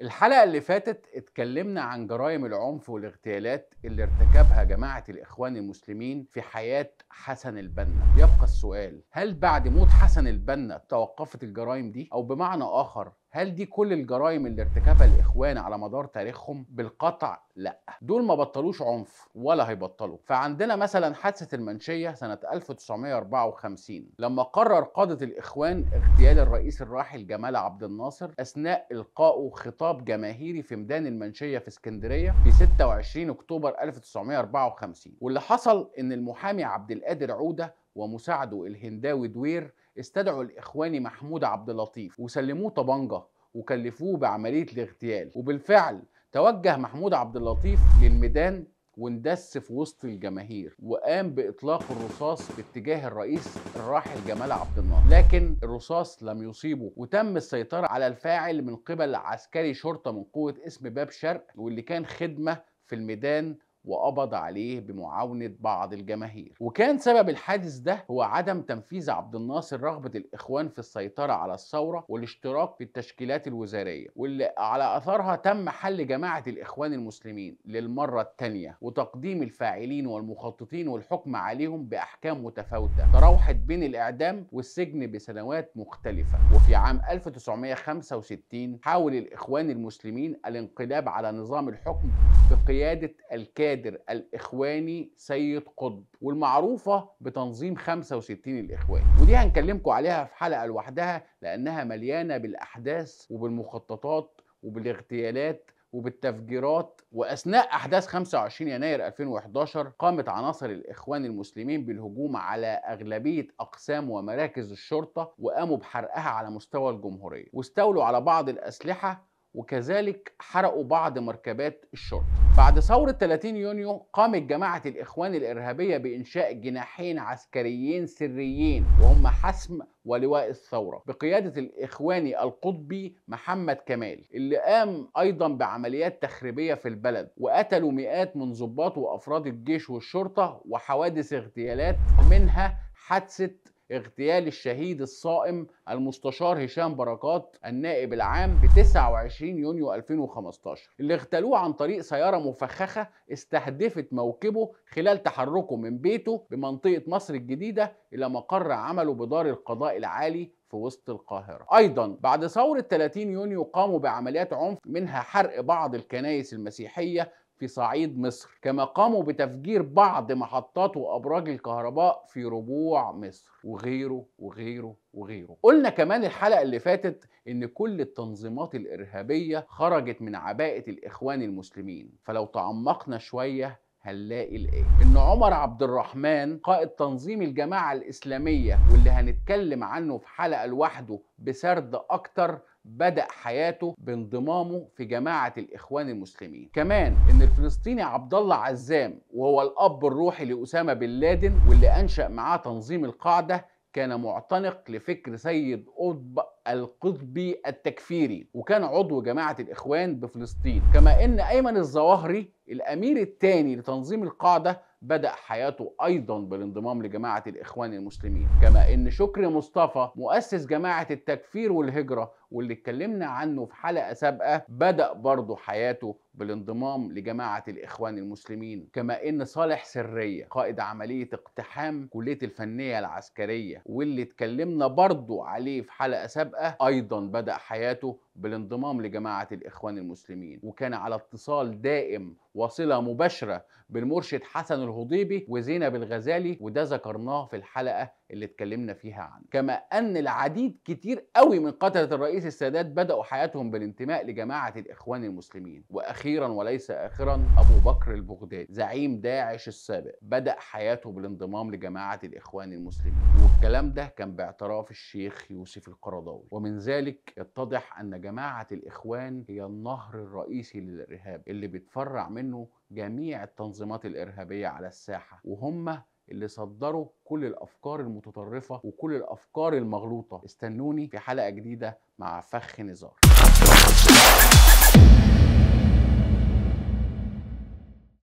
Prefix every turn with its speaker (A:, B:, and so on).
A: الحلقة اللي فاتت اتكلمنا عن جرائم العنف والاغتيالات اللي ارتكبها جماعة الإخوان المسلمين في حياة حسن البنا يبقى السؤال هل بعد موت حسن البنا توقفت الجرائم دي أو بمعنى آخر هل دي كل الجرائم اللي ارتكبها الاخوان على مدار تاريخهم بالقطع لا دول ما بطلوش عنف ولا هيبطلوا فعندنا مثلا حادثه المنشيه سنه 1954 لما قرر قاده الاخوان اغتيال الرئيس الراحل جمال عبد الناصر اثناء القائه خطاب جماهيري في ميدان المنشيه في اسكندريه في 26 اكتوبر 1954 واللي حصل ان المحامي عبد القادر عوده ومساعده الهنداوي دوير استدعوا الإخواني محمود عبد اللطيف وسلموه طبنجة وكلفوه بعملية الاغتيال وبالفعل توجه محمود عبد اللطيف للميدان واندس في وسط الجماهير وقام باطلاق الرصاص باتجاه الرئيس الراحل جمال عبد الناصر لكن الرصاص لم يصيبه وتم السيطره على الفاعل من قبل عسكري شرطه من قوه اسم باب شرق واللي كان خدمه في الميدان وقبض عليه بمعاونة بعض الجماهير وكان سبب الحادث ده هو عدم تنفيذ عبد الناصر رغبة الإخوان في السيطرة على الثورة والاشتراك في التشكيلات الوزارية واللي على أثرها تم حل جماعة الإخوان المسلمين للمرة الثانية وتقديم الفاعلين والمخططين والحكم عليهم بأحكام متفاوتة تراوحت بين الإعدام والسجن بسنوات مختلفة وفي عام 1965 حاول الإخوان المسلمين الانقلاب على نظام الحكم بقيادة الكاتب القادر الإخواني سيد قطب والمعروفة بتنظيم 65 الإخوان ودي هنكلمكم عليها في حلقة لوحدها لأنها مليانة بالأحداث وبالمخططات وبالاغتيالات وبالتفجيرات واثناء احداث 25 يناير 2011 قامت عناصر الاخوان المسلمين بالهجوم على اغلبيه اقسام ومراكز الشرطه وقاموا بحرقها على مستوى الجمهوريه واستولوا على بعض الاسلحه وكذلك حرقوا بعض مركبات الشرطة بعد ثورة 30 يونيو قامت جماعة الإخوان الإرهابية بإنشاء جناحين عسكريين سريين وهم حسم ولواء الثورة بقيادة الإخواني القطبي محمد كمال اللي قام أيضا بعمليات تخريبية في البلد وقتلوا مئات من ضباط وأفراد الجيش والشرطة وحوادث اغتيالات منها حادثة اغتيال الشهيد الصائم المستشار هشام بركات النائب العام ب 29 يونيو 2015 اللي اغتالوه عن طريق سيارة مفخخة استهدفت موكبه خلال تحركه من بيته بمنطقة مصر الجديدة إلى مقر عمله بدار القضاء العالي في وسط القاهرة أيضا بعد ثورة 30 يونيو قاموا بعمليات عنف منها حرق بعض الكنائس المسيحية في صعيد مصر كما قاموا بتفجير بعض محطات وأبراج الكهرباء في ربوع مصر وغيره وغيره وغيره قلنا كمان الحلقة اللي فاتت إن كل التنظيمات الإرهابية خرجت من عباءة الإخوان المسلمين فلو تعمقنا شوية هنلاقي الايه ان عمر عبد الرحمن قائد تنظيم الجماعه الاسلاميه واللي هنتكلم عنه في حلقه لوحده بسرد اكتر بدأ حياته بانضمامه في جماعة الإخوان المسلمين كمان إن الفلسطيني عبد الله عزام وهو الأب الروحي لأسامة بن لادن واللي أنشأ معاه تنظيم القاعدة كان معتنق لفكر سيد قطب القطبي التكفيري وكان عضو جماعة الإخوان بفلسطين كما أن أيمن الظواهري الأمير الثاني لتنظيم القاعدة بدأ حياته أيضا بالانضمام لجماعة الإخوان المسلمين كما أن شكري مصطفى مؤسس جماعة التكفير والهجرة واللي اتكلمنا عنه في حلقة سابقة بدأ برضه حياته بالانضمام لجماعة الإخوان المسلمين كما إن صالح سرية قائد عملية اقتحام كلية الفنية العسكرية واللي اتكلمنا برضه عليه في حلقة سابقة أيضا بدأ حياته بالانضمام لجماعة الإخوان المسلمين وكان على اتصال دائم وصلة مباشرة بالمرشد حسن الهضيبي وزينب الغزالي وده ذكرناه في الحلقة اللي اتكلمنا فيها عنه كما أن العديد كتير قوي من قتلة الرئيس السادات بدأوا حياتهم بالانتماء لجماعة الإخوان المسلمين وأخيرا وليس آخرا أبو بكر البغدادي زعيم داعش السابق بدأ حياته بالانضمام لجماعة الإخوان المسلمين والكلام ده كان باعتراف الشيخ يوسف القرضاوي ومن ذلك يتضح أن جماعة الإخوان هي النهر الرئيسي للإرهاب اللي بيتفرع منه جميع التنظيمات الإرهابية على الساحة وهم اللي صدروا كل الافكار المتطرفه وكل الافكار المغلوطه استنوني في حلقه جديده مع فخ نزار